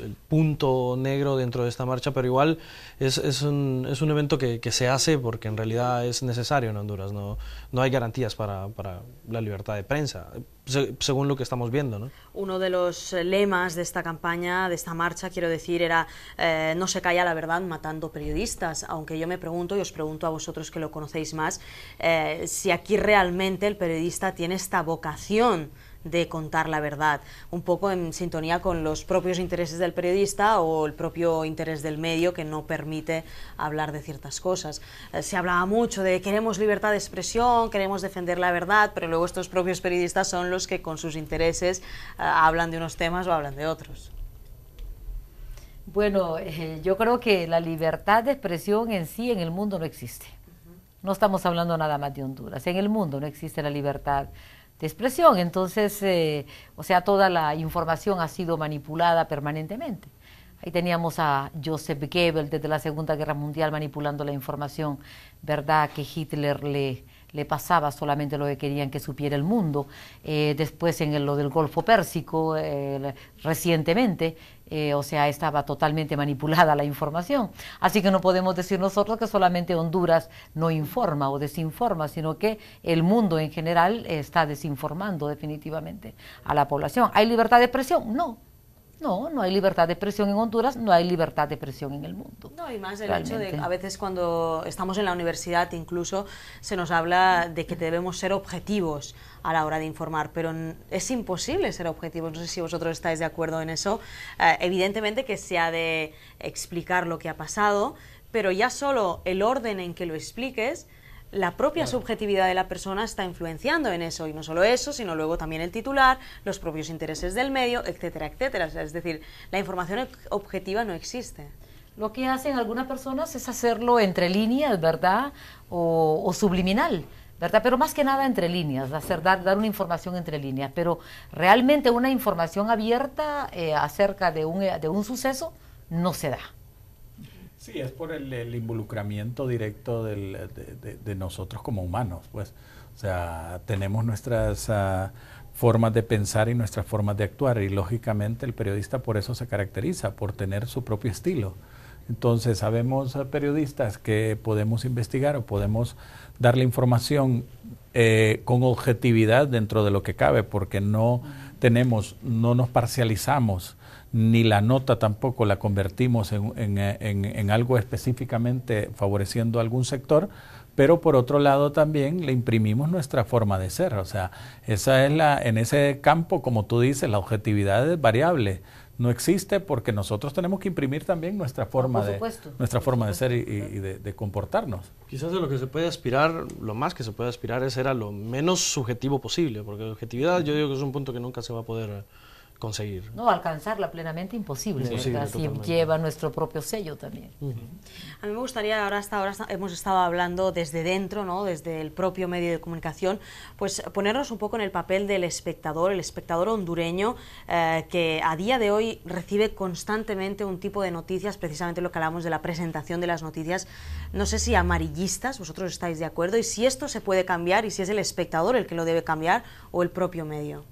el punto negro dentro de esta marcha, pero igual es, es, un, es un evento que, que, se hace porque en realidad es necesario en Honduras, no, no hay garantías para, para la libertad de prensa, según lo que estamos viendo. ¿no? Uno de los eh, lemas de esta campaña, de esta marcha, quiero decir, era eh, no se calla la verdad matando periodistas, aunque yo me pregunto, y os pregunto a vosotros que lo conocéis más, eh, si aquí realmente el periodista tiene esta vocación de contar la verdad, un poco en sintonía con los propios intereses del periodista o el propio interés del medio que no permite hablar de ciertas cosas. Eh, se hablaba mucho de queremos libertad de expresión, queremos defender la verdad, pero luego estos propios periodistas son los que con sus intereses eh, hablan de unos temas o hablan de otros. Bueno, eh, yo creo que la libertad de expresión en sí en el mundo no existe. No estamos hablando nada más de Honduras. En el mundo no existe la libertad de expresión. Entonces, eh, o sea, toda la información ha sido manipulada permanentemente. Ahí teníamos a Joseph Goebbels desde la Segunda Guerra Mundial manipulando la información, ¿verdad?, que Hitler le, le pasaba solamente lo que querían que supiera el mundo. Eh, después en lo del Golfo Pérsico, eh, recientemente, eh, o sea, estaba totalmente manipulada la información. Así que no podemos decir nosotros que solamente Honduras no informa o desinforma, sino que el mundo en general está desinformando definitivamente a la población. ¿Hay libertad de expresión? No no, no hay libertad de expresión en Honduras, no hay libertad de expresión en el mundo. No, y más el hecho de a veces cuando estamos en la universidad incluso se nos habla de que debemos ser objetivos a la hora de informar, pero es imposible ser objetivos. No sé si vosotros estáis de acuerdo en eso. Eh, evidentemente que se ha de explicar lo que ha pasado, pero ya solo el orden en que lo expliques la propia subjetividad de la persona está influenciando en eso. Y no solo eso, sino luego también el titular, los propios intereses del medio, etcétera, etcétera. es decir, la información objetiva no existe. Lo que hacen algunas personas es hacerlo entre líneas, ¿verdad? O, subliminal. ¿verdad? Pero más que nada entre líneas, hacer, dar, una información entre líneas. Pero realmente una información abierta eh, acerca de un, de un suceso no se da. Sí, es por el, involucramiento directo de, nosotros como humanos, pues. O sea, tenemos nuestras ah, formas de pensar y nuestras formas de actuar, y lógicamente el periodista por eso se caracteriza, por tener su propio estilo. Entonces, sabemos ah, periodistas que podemos investigar o podemos darle información eh, con objetividad dentro de lo que cabe, porque no tenemos, no nos parcializamos ni la nota tampoco la convertimos en, en, algo específicamente favoreciendo algún sector, pero por otro lado también le imprimimos nuestra forma de ser. O sea, esa es la, en ese campo, como tú dices, la objetividad es variable. No existe porque nosotros tenemos que imprimir también nuestra forma, de, nuestra forma de ser y, de, comportarnos. Quizás de lo que se puede aspirar, lo más que se puede aspirar es ser lo menos subjetivo posible, porque la objetividad yo digo que es un punto que nunca se va a poder conseguir. No, alcanzarla plenamente imposible, lleva nuestro propio sello también. A mí me gustaría, ahora hasta ahora hemos estado hablando desde dentro, ¿no? desde el propio medio de comunicación, pues ponernos un poco en el papel del espectador, el espectador hondureño eh, que a día de hoy recibe constantemente un tipo de noticias, precisamente lo que hablamos de la presentación de las noticias, no sé si amarillistas, vosotros estáis de acuerdo, y si esto se puede cambiar y si es el espectador el que lo debe cambiar o el propio medio.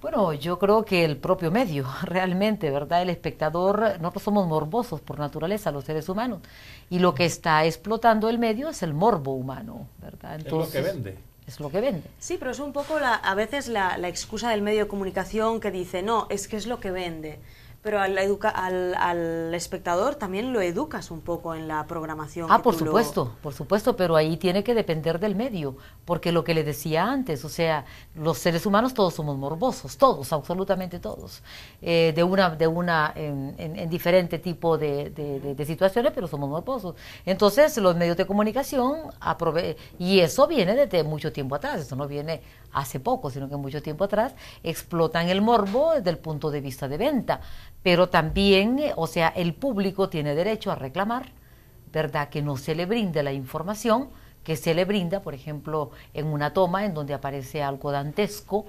Bueno, yo creo que el propio medio, <laughs> realmente, ¿verdad? El espectador, nosotros somos morbosos por naturaleza, los seres humanos, y lo que está explotando el medio es el morbo humano, ¿verdad? es lo que vende. Es lo que vende. Sí, pero es un poco a veces la, la excusa del medio de comunicación que dice, no, es que es lo que vende. Pero al, espectador también lo educas un poco en la programación. Ah, por supuesto, por supuesto, pero ahí tiene que depender del medio, porque lo que le decía antes, o sea, los seres humanos todos somos morbosos, todos, absolutamente todos, eh, de una, de una, en, diferente tipo de, situaciones, pero somos morbosos. Entonces, los medios de comunicación, y eso viene desde mucho tiempo atrás, eso no viene hace poco, sino que mucho tiempo atrás, explotan el morbo desde el punto de vista de venta. Pero también, eh, o sea, el público tiene derecho a reclamar, ¿verdad? Que no se le brinde la información que se le brinda, por ejemplo, en una toma en donde aparece algo dantesco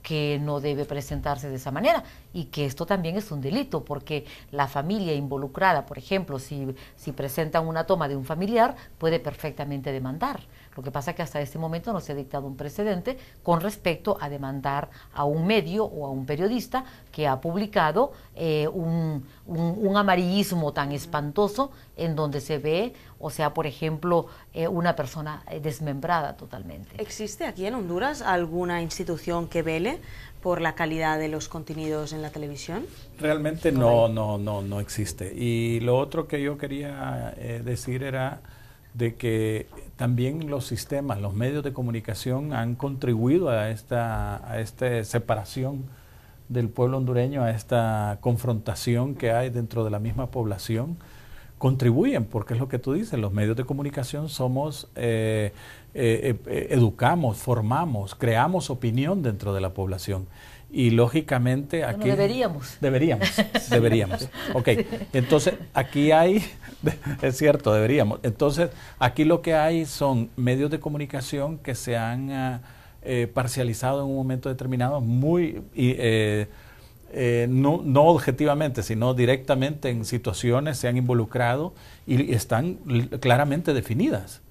que no debe presentarse de esa manera y que esto también es un delito porque la familia involucrada, por ejemplo, si, si presentan una toma de un familiar, puede perfectamente demandar lo que pasa es que hasta este momento no se ha dictado un precedente con respecto a demandar a un medio o a un periodista que ha publicado eh, un, amarillismo tan espantoso en donde se ve, o sea, por ejemplo, eh, una persona eh, desmembrada totalmente. ¿Existe aquí en Honduras alguna institución que vele por la calidad de los contenidos en la televisión? Realmente no, no, no, no existe. Y lo otro que yo quería decir era de que también los sistemas, los medios de comunicación han contribuido a esta, a separación del pueblo hondureño, a esta confrontación que hay dentro de la misma población, contribuyen, porque es lo que tú dices, los medios de comunicación somos, eh, eh, eh, educamos, formamos, creamos opinión dentro de la población y lógicamente aquí... deberíamos. Deberíamos, <laughs> deberíamos. Ok, entonces aquí hay, <laughs> es cierto, deberíamos. Entonces aquí lo que hay son medios de comunicación que se han ah, eh, parcializado en un momento determinado, muy... Eh, eh, no, no, objetivamente, sino directamente en situaciones se han involucrado y están claramente definidas.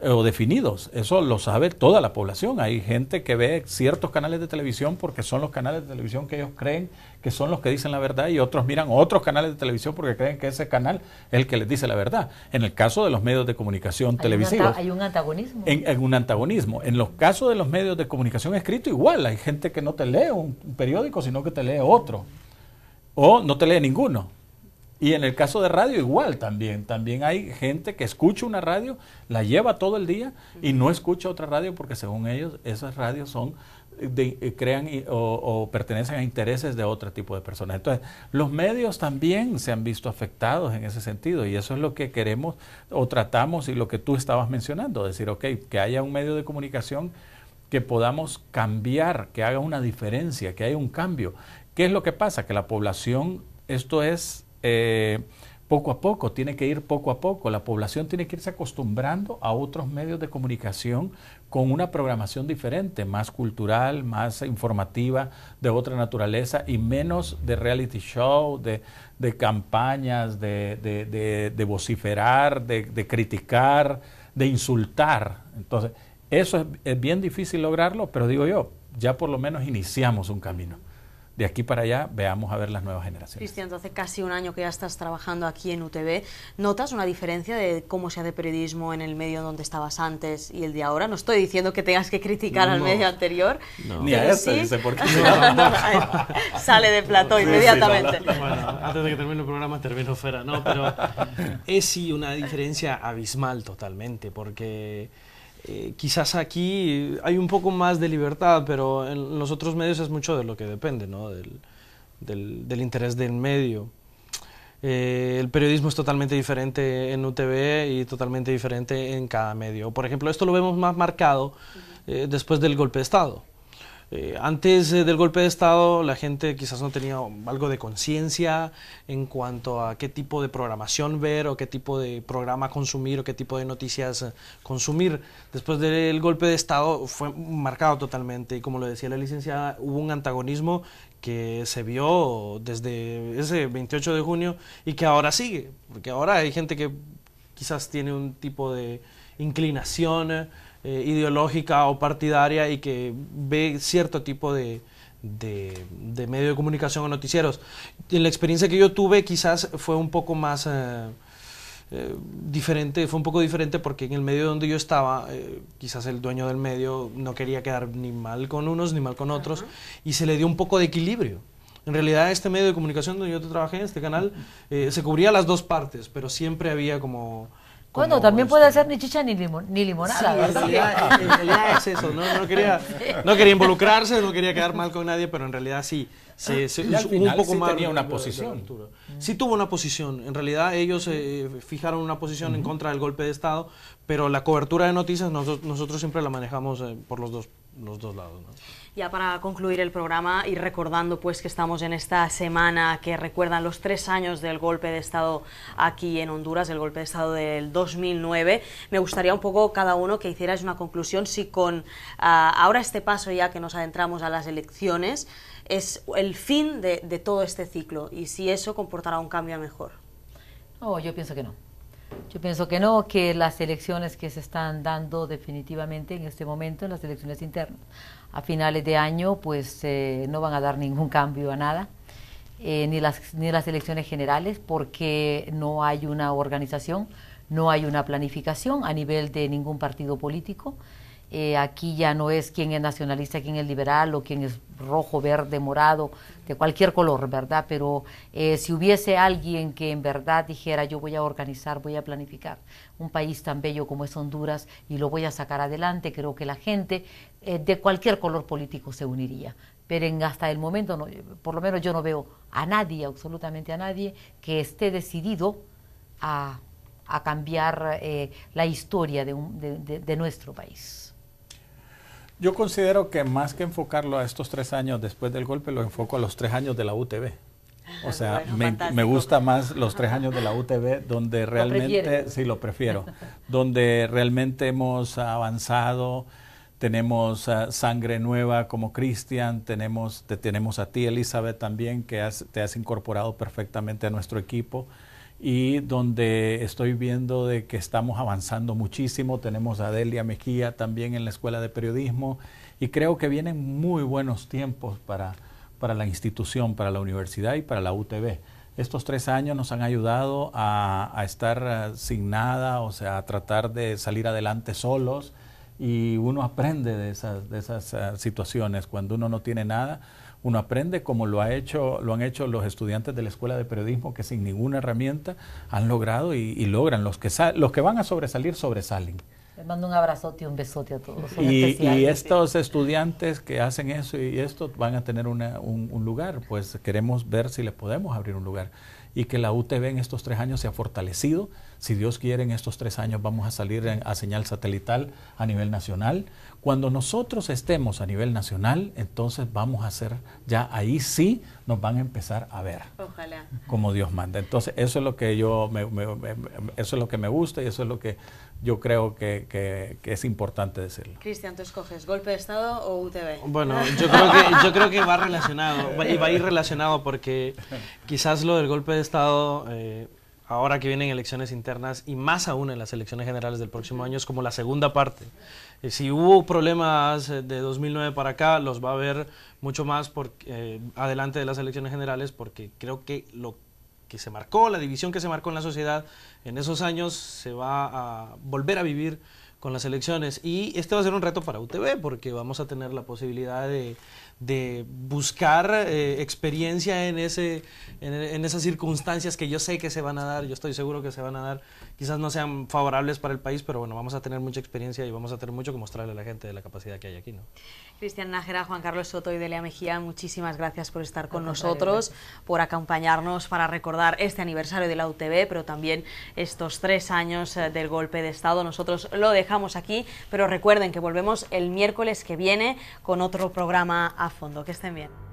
Eh, o definidos. Eso lo sabe toda la población. Hay gente que ve ciertos canales de televisión porque son los canales de televisión que ellos creen que son los que dicen la verdad y otros miran otros canales de televisión porque creen que ese canal es el que les dice la verdad. En el caso de los medios de comunicación televisiva televisivos. hay un antagonismo. En, un antagonismo. En los casos de los medios de comunicación escrito igual. Hay gente que no te lee un periódico, sino que te lee otro. O no te lee ninguno. Y en el caso de radio igual también, también hay gente que escucha una radio, la lleva todo el día y no escucha otra radio porque según ellos esas radios son de, eh, crean o, o, pertenecen a intereses de otro tipo de personas. Entonces, los medios también se han visto afectados en ese sentido y eso es lo que queremos o tratamos y lo que tú estabas mencionando, decir, ok, que haya un medio de comunicación que podamos cambiar, que haga una diferencia, que haya un cambio. ¿Qué es lo que pasa? Que la población, esto es eh, poco a poco, tiene que ir poco a poco. La población tiene que irse acostumbrando a otros medios de comunicación con una programación diferente, más cultural, más informativa, de otra naturaleza y menos de reality show, de, campañas, de, vociferar, de, criticar, de insultar. Entonces, eso es bien difícil lograrlo, pero digo yo, ya por lo menos iniciamos un camino de aquí para allá veamos a ver las nuevas generaciones. Cristian, hace casi un año que ya estás trabajando aquí en UTV. ¿Notas una diferencia de cómo se hace periodismo en el medio donde estabas antes y el de ahora? No estoy diciendo que tengas que criticar al medio anterior. No. Ni a este, dice, porque <laughs> sale de plató inmediatamente. Bueno, antes de que termine el programa, termino fuera. No, pero es sí una diferencia abismal totalmente, porque eh, quizás aquí hay un poco más de libertad, pero en los otros medios es mucho de lo que depende, ¿no? del, interés del medio. Eh, el periodismo es totalmente diferente en UTV y totalmente diferente en cada medio. Por ejemplo, esto lo vemos más marcado eh, después del golpe de Estado. Eh, antes eh, del golpe de Estado, la gente quizás no tenía algo de conciencia en cuanto a qué tipo de programación ver o qué tipo de programa consumir o qué tipo de noticias eh, consumir. Después del golpe de Estado fue marcado totalmente y como lo decía la licenciada, hubo un antagonismo que se vio desde ese 28 de junio y que ahora sigue, porque ahora hay gente que quizás tiene un tipo de inclinación eh, ideológica o partidaria y que ve cierto tipo de, medio de comunicación o noticieros. En la experiencia que yo tuve quizás fue un poco más... Eh, eh, diferente, fue un poco diferente porque en el medio donde yo estaba, quizás el dueño del medio no quería quedar ni mal con unos ni mal con otros y se le dio un poco de equilibrio. En realidad este medio de comunicación donde yo trabajé, este canal, se cubría las dos partes, pero siempre había como bueno, también puede este. hacer ni chicha ni, limón, ni limonada. en realidad es eso, ¿no? quería, no quería involucrarse, no quería quedar mal con nadie, pero en realidad sí. un sí tenía una posición. Sí tuvo una posición. En realidad ellos eh, fijaron una posición en contra del golpe de Estado, pero la cobertura de noticias nosotros, siempre la manejamos eh, por los dos, los dos lados. Ya para concluir el programa y recordando pues que estamos en esta semana que recuerdan los tres años del golpe de Estado aquí en Honduras, el golpe de Estado del 2009, me gustaría un poco cada uno que hicierais una conclusión si con ah, ahora este paso ya que nos adentramos a las elecciones es el fin de, todo este ciclo y si eso comportará un cambio a mejor. No, yo pienso que no. Yo pienso que no, que las elecciones que se están dando definitivamente en este momento, en las elecciones internas, a finales de año pues eh, no van a dar ningún <laughs> cambio a nada, eh, ni, las, ni las elecciones generales, porque no hay una organización, no hay una planificación a nivel de ningún partido político. Eh, aquí ya no es quién es nacionalista, quién es liberal o quién es rojo, verde, morado, de cualquier color, ¿verdad? Pero eh, si hubiese alguien que en verdad dijera yo voy a organizar, voy a planificar un país tan bello como es Honduras y lo voy a sacar adelante, creo que la gente eh, de cualquier color político se uniría. Pero en hasta el momento, por lo menos yo no veo a nadie, absolutamente a nadie, que esté decidido a, a cambiar la historia de nuestro país. Yo considero que más que enfocarlo a estos tres años después del golpe, lo enfoco a los tres años de la UTV. Ah, o sea, me, gusta más los tres años de la UTV, donde realmente, sí lo prefiero, <laughs> donde realmente hemos avanzado, tenemos ah, sangre nueva como Cristian, tenemos, te tenemos a ti, Elizabeth, también, que te has incorporado perfectamente a nuestro equipo y donde estoy viendo de que estamos avanzando muchísimo. Tenemos a Delia Mejía también en la Escuela de Periodismo y creo que vienen muy buenos tiempos para, la institución, para la universidad y para la UTB. Estos tres años nos han ayudado a, estar sin nada, o sea, a tratar de salir adelante solos y uno aprende de esas ah, situaciones cuando uno no tiene nada uno aprende como lo, ha hecho, lo han hecho los estudiantes de la Escuela de Periodismo que sin ninguna herramienta han logrado y, logran. Los que, los que van a sobresalir, sobresalen. Les mando un abrazote y un besote a todos. Y, estos estudiantes que hacen eso y esto van a tener un, lugar, pues queremos ver si le podemos abrir un lugar. Y que la UTV en estos tres años se ha fortalecido. Si Dios quiere, en estos tres años vamos a salir a señal satelital a nivel nacional. Cuando nosotros estemos a nivel nacional, entonces vamos a hacer, ya ahí sí nos van a empezar a ver. Ojalá. Como Dios manda. Entonces, eso es lo que yo, me, eso es lo que me gusta y eso es lo que yo creo que, es importante decirlo. Cristian, ¿tú escoges golpe de Estado o UTV? Bueno, <laughs> yo creo que, va relacionado, y va a ir relacionado porque quizás lo del golpe de Estado... Eh, ahora que vienen elecciones internas y más aún en las elecciones generales del próximo año, es como la segunda parte. Eh, si hubo problemas eh, de 2009 para acá, los va a haber mucho más por, eh, adelante de las elecciones generales porque creo que lo que se marcó, la división que se marcó en la sociedad en esos años se va a volver a vivir con las elecciones y este va a ser un reto para UTV porque vamos a tener la posibilidad de de buscar eh, experiencia en, en, esas circunstancias que yo sé que se van a dar, yo estoy seguro que se van a dar, quizás no sean favorables para el país, pero bueno, vamos a tener mucha experiencia y vamos a tener mucho que mostrarle a la gente de la capacidad que hay aquí, ¿no? Cristian Nájera, Juan Carlos Soto y Delia Mejía, muchísimas gracias por estar con nosotros, por acompañarnos para recordar este aniversario de la UTV, pero también estos tres años eh, del golpe de Estado. Nosotros lo dejamos aquí, pero recuerden que volvemos el miércoles que viene con otro programa a fondo. Que estén bien.